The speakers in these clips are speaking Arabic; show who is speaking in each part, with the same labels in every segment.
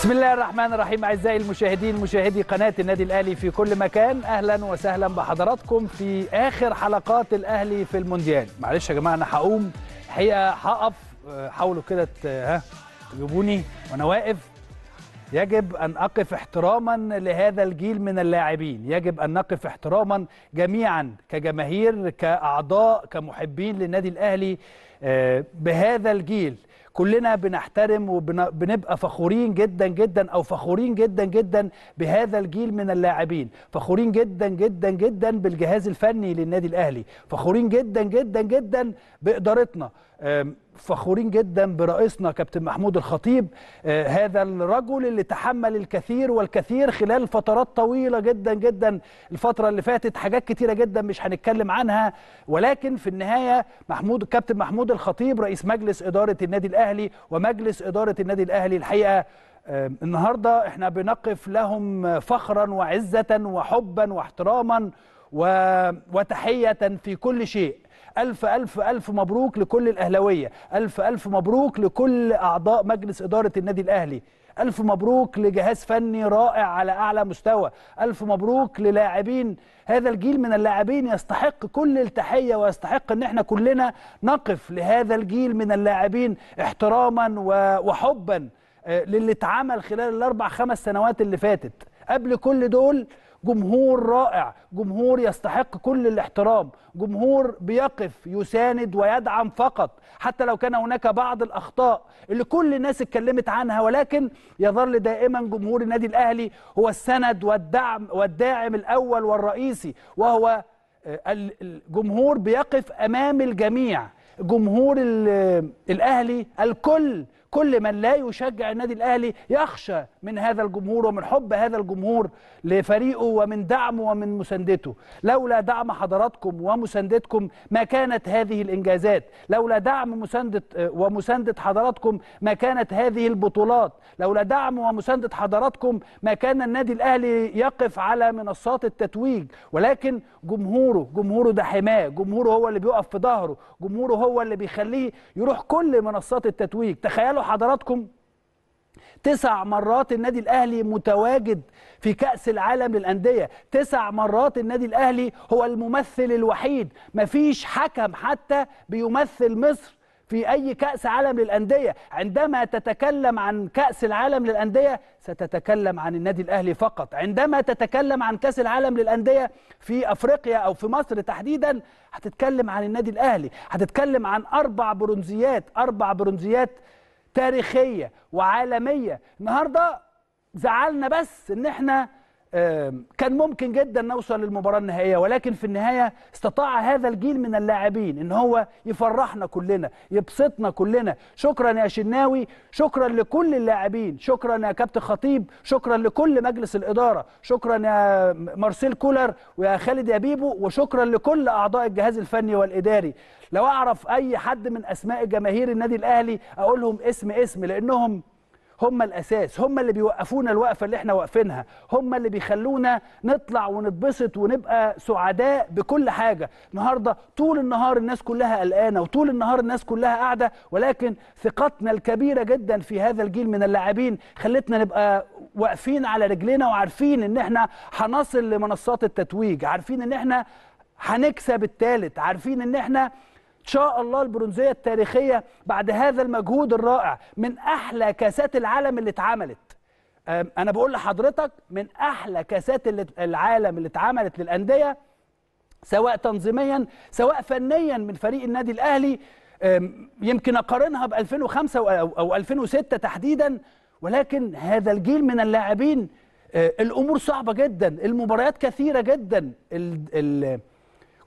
Speaker 1: بسم الله الرحمن الرحيم اعزائي المشاهدين مشاهدي قناه النادي الاهلي في كل مكان اهلا وسهلا بحضراتكم في اخر حلقات الاهلي في المونديال معلش يا جماعه انا هقوم الحقيقه هقف آه، حاولوا كده ها تجيبوني وانا واقف يجب أن أقف احتراما لهذا الجيل من اللاعبين يجب أن نقف احتراما جميعا كجماهير كأعضاء كمحبين للنادي الأهلي آه، بهذا الجيل كلنا بنحترم وبنبقى فخورين جدا جدا او فخورين جدا جدا بهذا الجيل من اللاعبين فخورين جدا جدا جدا بالجهاز الفني للنادي الاهلي فخورين جدا جدا جدا بادارتنا فخورين جدا برئيسنا كابتن محمود الخطيب آه هذا الرجل اللي تحمل الكثير والكثير خلال فترات طويله جدا جدا الفتره اللي فاتت حاجات كتيره جدا مش هنتكلم عنها ولكن في النهايه محمود كابتن محمود الخطيب رئيس مجلس اداره النادي الاهلي ومجلس اداره النادي الاهلي الحقيقه آه النهارده احنا بنقف لهم فخرا وعزه وحبا واحتراما وتحيه في كل شيء ألف ألف ألف مبروك لكل الأهلاوية ألف ألف مبروك لكل أعضاء مجلس إدارة النادي الأهلي ألف مبروك لجهاز فني رائع على أعلى مستوى ألف مبروك للاعبين هذا الجيل من اللاعبين يستحق كل التحية ويستحق أن احنا كلنا نقف لهذا الجيل من اللاعبين احتراما وحبا آه، للي اتعمل خلال الأربع خمس سنوات اللي فاتت قبل كل دول جمهور رائع جمهور يستحق كل الاحترام جمهور بيقف يساند ويدعم فقط حتى لو كان هناك بعض الأخطاء اللي كل الناس اتكلمت عنها ولكن يظل دائما جمهور النادي الأهلي هو السند والدعم والداعم الأول والرئيسي وهو آه، الجمهور بيقف أمام الجميع جمهور الأهلي الكل كل من لا يشجع النادي الاهلي يخشى من هذا الجمهور ومن حب هذا الجمهور لفريقه ومن دعمه ومن مساندته لولا دعم حضراتكم ومساندتكم ما كانت هذه الانجازات لولا دعم مساندة آه، ومساندة حضراتكم ما كانت هذه البطولات لولا دعم ومساندة حضراتكم ما كان النادي الاهلي يقف على منصات التتويج ولكن جمهوره جمهوره ده حماه جمهوره هو اللي بيقف في ظهره جمهوره هو اللي بيخليه يروح كل منصات التتويج تخيلوا تخيلوا حضراتكم تسع مرات النادي الاهلي متواجد في كاس العالم للانديه تسع مرات النادي الاهلي هو الممثل الوحيد مفيش حكم حتى بيمثل مصر في اي كاس عالم للانديه عندما تتكلم عن كاس العالم للانديه ستتكلم عن النادي الاهلي فقط عندما تتكلم عن كاس العالم للانديه في افريقيا او في مصر تحديدا هتتكلم عن النادي الاهلي هتتكلم عن اربع برونزيات اربع برونزيات تاريخيه وعالميه النهارده زعلنا بس ان احنا كان ممكن جدا نوصل للمباراة النهائية ولكن في النهاية استطاع هذا الجيل من اللاعبين ان هو يفرحنا كلنا يبسطنا كلنا شكرا يا شناوي شكرا لكل اللاعبين شكرا يا كابتن خطيب شكرا لكل مجلس الإدارة شكرا يا مارسيل كولر ويا خالد يا بيبو وشكرا لكل أعضاء الجهاز الفني والإداري لو أعرف أي حد من أسماء جماهير النادي الأهلي أقولهم اسم اسم لأنهم هم الاساس هم اللي بيوقفونا الوقفه اللي احنا واقفينها هم اللي بيخلونا نطلع ونتبسط ونبقى سعداء بكل حاجه النهارده طول النهار الناس كلها قلقانه وطول النهار الناس كلها قاعده ولكن ثقتنا الكبيره جدا في هذا الجيل من اللاعبين خلتنا نبقى واقفين على رجلينا وعارفين ان احنا هنصل لمنصات التتويج عارفين ان احنا هنكسب الثالث عارفين ان احنا ان شاء الله البرونزيه التاريخيه بعد هذا المجهود الرائع من احلى كاسات العالم اللي اتعملت انا بقول لحضرتك من احلى كاسات العالم اللي اتعملت للانديه سواء تنظيميا سواء فنيا من فريق النادي الاهلي يمكن اقارنها ب 2005 او 2006 تحديدا ولكن هذا الجيل من اللاعبين أه، الامور صعبه جدا المباريات كثيره جدا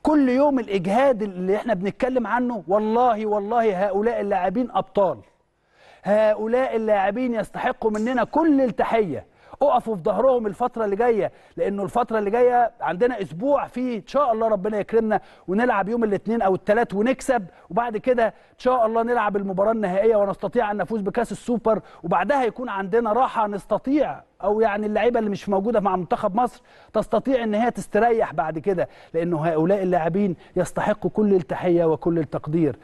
Speaker 1: كل يوم الإجهاد اللي احنا بنتكلم عنه والله والله هؤلاء اللاعبين أبطال هؤلاء اللاعبين يستحقوا مننا كل التحية اقفوا في ظهرهم الفتره اللي جايه لانه الفتره اللي جايه عندنا اسبوع فيه ان شاء الله ربنا يكرمنا ونلعب يوم الاثنين او الثلاث ونكسب وبعد كده ان شاء الله نلعب المباراه النهائيه ونستطيع ان نفوز بكاس السوبر وبعدها يكون عندنا راحه نستطيع او يعني اللعيبه اللي مش موجوده مع منتخب مصر تستطيع ان هي تستريح بعد كده لانه هؤلاء اللاعبين يستحقوا كل التحيه وكل التقدير